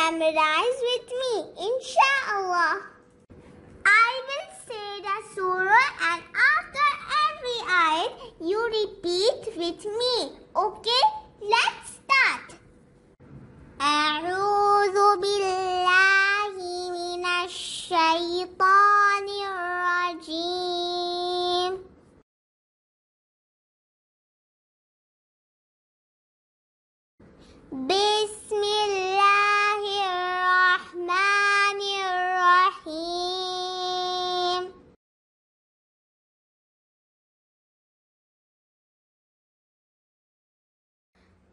memorize with me, inshallah. I will say the surah and after every ayat, you repeat with me. Okay, let's start. أعوذ بالله من الشيطان الرجيم Bismillah.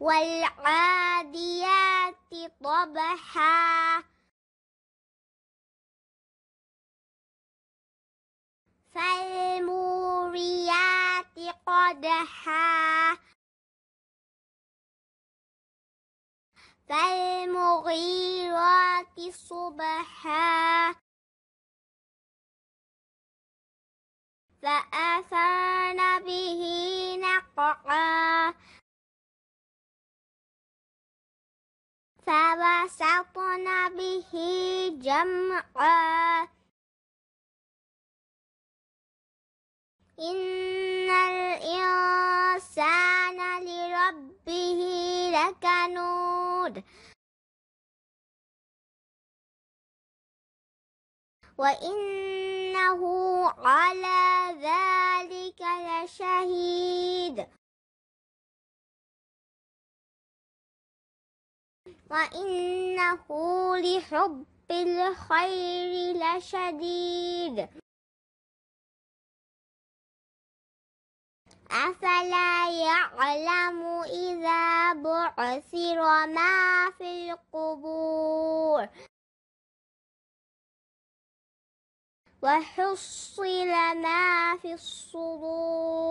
والعاديات طبحا فالموريات قدحا فالمغيرات صبحا فأثرن به نقعا فوسطن به جمعا إن الإنسان لربه لكنود وإنه على ذلك لشهيد وإنه لحب الخير لشديد أفلا يعلم إذا بعثر ما في القبور وحصل ما في الصدور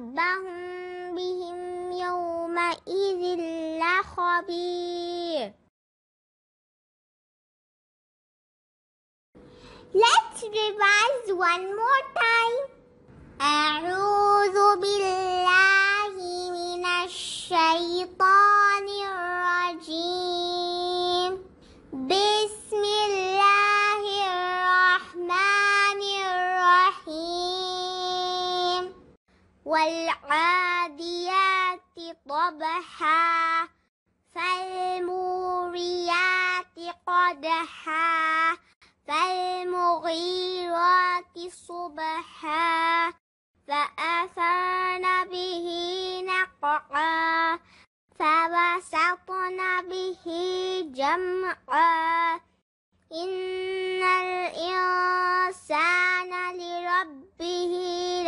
ربهم بهم يومئذ لخبير Let's revise one more time. أعوذ بالله من الشيطان والعاديات ضبحا فالموريات قدحا فالمغيرات صبحا فأثرن به نقعا فبسطن به جمعا إن الإنسان لربه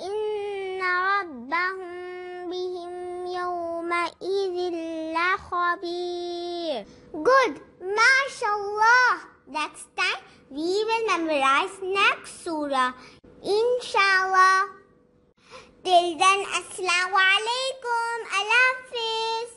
إن ربهم بهم يومئذ لخبير Good! ما شاء الله! Next time we will memorize next surah. Inshallah. Till then, Assalamu alaikum. Allah Hafiz.